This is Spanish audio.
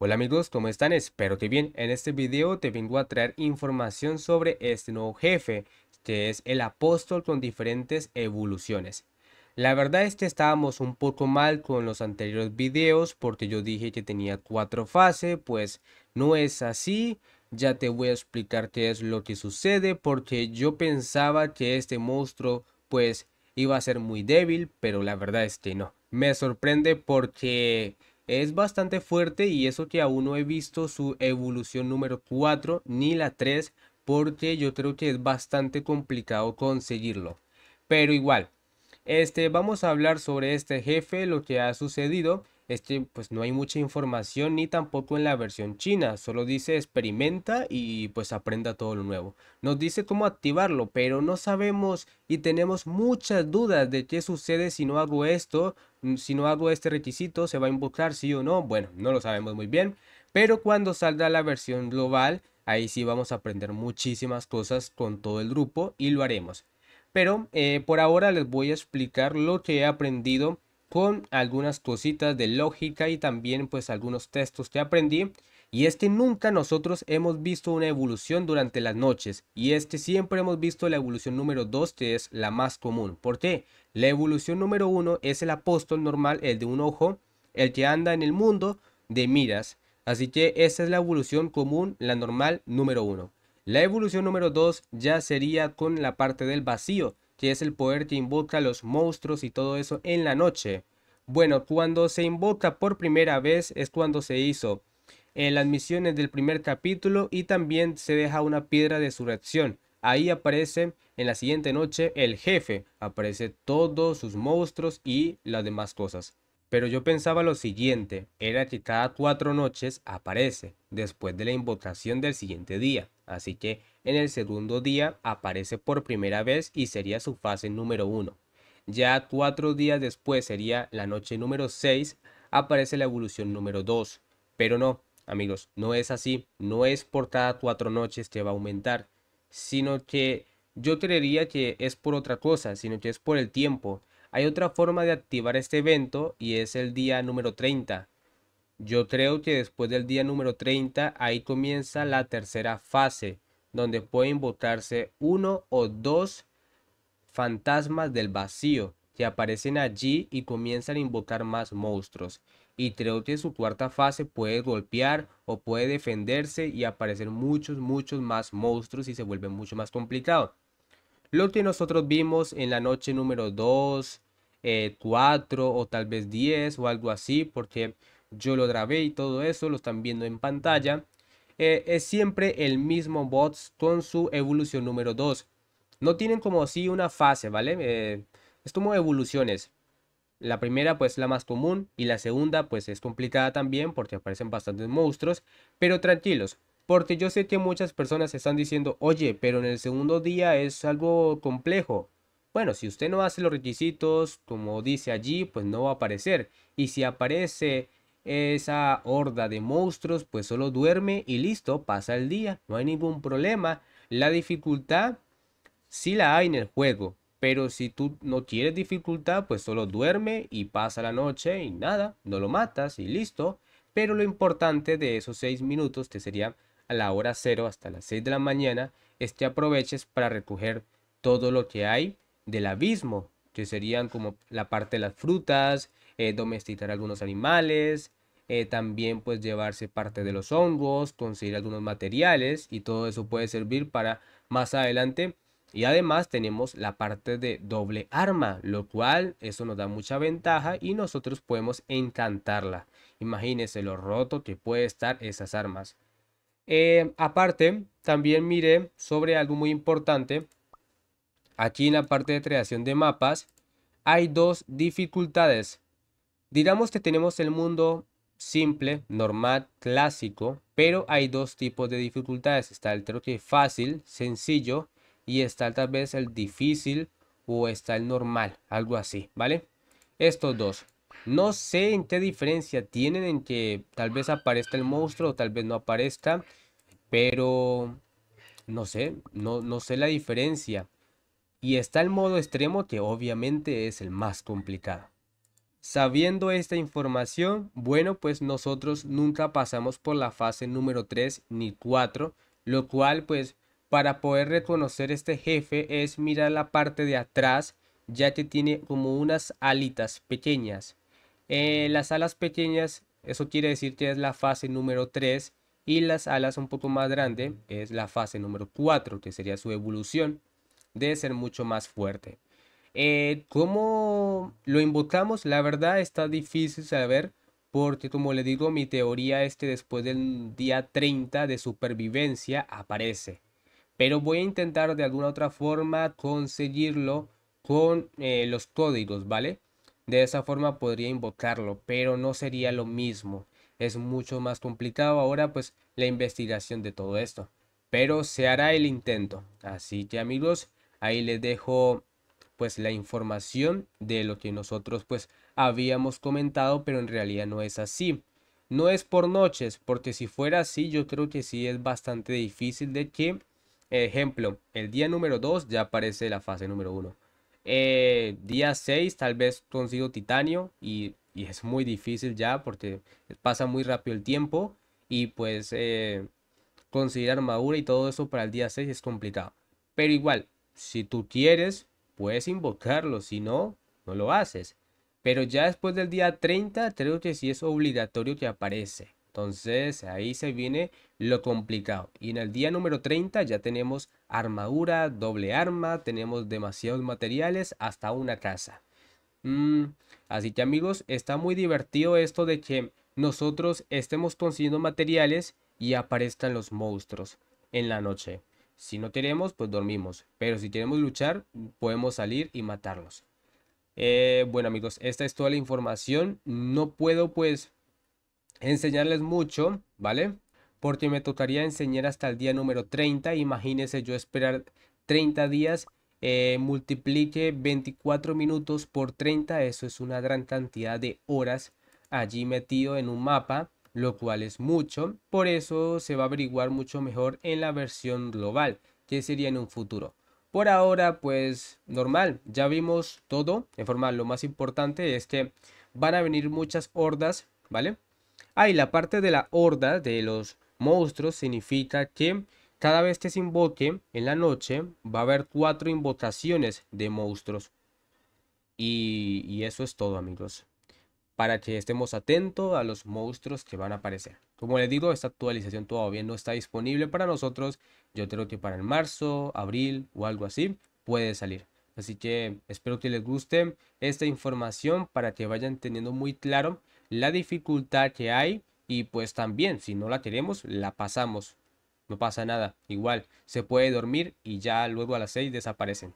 Hola amigos, ¿cómo están? Espero que bien. En este video te vengo a traer información sobre este nuevo jefe, que es el apóstol con diferentes evoluciones. La verdad es que estábamos un poco mal con los anteriores videos porque yo dije que tenía cuatro fases, pues no es así. Ya te voy a explicar qué es lo que sucede porque yo pensaba que este monstruo pues iba a ser muy débil, pero la verdad es que no. Me sorprende porque es bastante fuerte y eso que aún no he visto su evolución número 4 ni la 3 porque yo creo que es bastante complicado conseguirlo. Pero igual, este, vamos a hablar sobre este jefe, lo que ha sucedido este, pues no hay mucha información ni tampoco en la versión china, solo dice experimenta y pues aprenda todo lo nuevo. Nos dice cómo activarlo, pero no sabemos y tenemos muchas dudas de qué sucede si no hago esto, mm, si no hago este requisito, se va a invocar sí o no, bueno, no lo sabemos muy bien, pero cuando salga la versión global, ahí sí vamos a aprender muchísimas cosas con todo el grupo y lo haremos. Pero eh, por ahora les voy a explicar lo que he aprendido con algunas cositas de lógica y también pues algunos textos que aprendí. Y es que nunca nosotros hemos visto una evolución durante las noches. Y este siempre hemos visto la evolución número 2 que es la más común. ¿Por qué? La evolución número 1 es el apóstol normal, el de un ojo, el que anda en el mundo de miras. Así que esa es la evolución común, la normal número 1. La evolución número 2 ya sería con la parte del vacío, que es el poder que invoca los monstruos y todo eso en la noche. Bueno, cuando se invoca por primera vez es cuando se hizo en las misiones del primer capítulo y también se deja una piedra de resurrección. Ahí aparece en la siguiente noche el jefe, aparece todos sus monstruos y las demás cosas. Pero yo pensaba lo siguiente, era que cada cuatro noches aparece, después de la invocación del siguiente día. Así que en el segundo día aparece por primera vez y sería su fase número uno. Ya cuatro días después sería la noche número 6, aparece la evolución número 2. Pero no, amigos, no es así, no es por cada cuatro noches que va a aumentar, sino que yo creería que es por otra cosa, sino que es por el tiempo hay otra forma de activar este evento y es el día número 30. Yo creo que después del día número 30 ahí comienza la tercera fase donde puede invocarse uno o dos fantasmas del vacío que aparecen allí y comienzan a invocar más monstruos. Y creo que en su cuarta fase puede golpear o puede defenderse y aparecen muchos, muchos más monstruos y se vuelve mucho más complicado. Lo que nosotros vimos en la noche número 2, 4 eh, o tal vez 10 o algo así, porque yo lo grabé y todo eso, lo están viendo en pantalla. Eh, es siempre el mismo bots con su evolución número 2. No tienen como así una fase, ¿vale? Eh, es como evoluciones. La primera pues la más común y la segunda pues es complicada también porque aparecen bastantes monstruos, pero tranquilos, porque yo sé que muchas personas están diciendo, oye, pero en el segundo día es algo complejo. Bueno, si usted no hace los requisitos, como dice allí, pues no va a aparecer. Y si aparece esa horda de monstruos, pues solo duerme y listo, pasa el día, no hay ningún problema. La dificultad sí la hay en el juego, pero si tú no quieres dificultad, pues solo duerme y pasa la noche y nada, no lo matas y listo. Pero lo importante de esos seis minutos te sería a la hora cero hasta las 6 de la mañana, este aproveches para recoger todo lo que hay del abismo, que serían como la parte de las frutas, eh, domesticar algunos animales, eh, también pues llevarse parte de los hongos, conseguir algunos materiales y todo eso puede servir para más adelante. Y además tenemos la parte de doble arma, lo cual eso nos da mucha ventaja y nosotros podemos encantarla. Imagínense lo roto que puede estar esas armas. Eh, aparte, también miré sobre algo muy importante. Aquí en la parte de creación de mapas hay dos dificultades. Digamos que tenemos el mundo simple, normal, clásico, pero hay dos tipos de dificultades. Está el que fácil, sencillo, y está tal vez el difícil o está el normal, algo así, ¿vale? Estos dos. No sé en qué diferencia tienen en que tal vez aparezca el monstruo o tal vez no aparezca. Pero no sé, no, sé la diferencia. Y está el modo extremo que obviamente es el más complicado. Sabiendo esta información, bueno, pues nosotros nunca pasamos por la fase número 3 ni 4, lo cual pues para poder reconocer este jefe es mirar la parte de atrás, ya que tiene como unas alitas pequeñas. Eh, las alas pequeñas, eso quiere decir que es la fase número 3 y las alas un poco más grande es la fase número 4, que sería su evolución de ser mucho más fuerte. Eh, ¿Cómo lo invocamos? La verdad está difícil saber porque como le digo, mi teoría es que después del día 30 de supervivencia aparece. Pero voy a intentar de alguna otra forma conseguirlo con eh, los códigos, ¿vale? De esa forma podría invocarlo, pero no sería lo mismo es mucho más complicado ahora pues la investigación de todo esto. Pero se hará el intento. Así que amigos, ahí les dejo pues la información de lo que nosotros pues habíamos comentado, pero en realidad no es así. No es por noches, porque si fuera así yo creo que sí es bastante difícil de que, ejemplo, el día número 2 ya aparece la fase número 1. Eh, día 6 tal vez consigo titanio y y es muy difícil ya porque pasa muy rápido el tiempo y pues eh, conseguir armadura y todo eso para el día 6 es complicado. Pero igual, si tú quieres, puedes invocarlo, si no, no lo haces. Pero ya después del día 30, creo que sí es obligatorio que aparece. Entonces ahí se viene lo complicado. Y en el día número 30 ya tenemos armadura, doble arma, tenemos demasiados materiales, hasta una casa. Mm, así que amigos, está muy divertido esto de que nosotros estemos consiguiendo materiales y aparezcan los monstruos en la noche. Si no queremos, pues dormimos. Pero si queremos luchar, podemos salir y matarlos. Eh, bueno amigos, esta es toda la información. No puedo pues enseñarles mucho, ¿vale? Porque me tocaría enseñar hasta el día número 30. Imagínense yo esperar 30 días eh, multiplique 24 minutos por 30, eso es una gran cantidad de horas allí metido en un mapa, lo cual es mucho, por eso se va a averiguar mucho mejor en la versión global, que sería en un futuro. Por ahora, pues normal, ya vimos todo, en forma lo más importante es que van a venir muchas hordas, ¿vale? Ahí la parte de la horda de los monstruos significa que cada vez que se invoque en la noche va a haber cuatro invocaciones de monstruos. Y, eso es todo amigos. Para que estemos atentos a los monstruos que van a aparecer. Como les digo, esta actualización todavía no está disponible para nosotros. Yo creo que para el marzo, abril o algo así puede salir. Así que espero que les guste esta información para que vayan teniendo muy claro la dificultad que hay y pues también si no la queremos la pasamos no pasa nada, igual, se puede dormir y ya luego a las 6 desaparecen.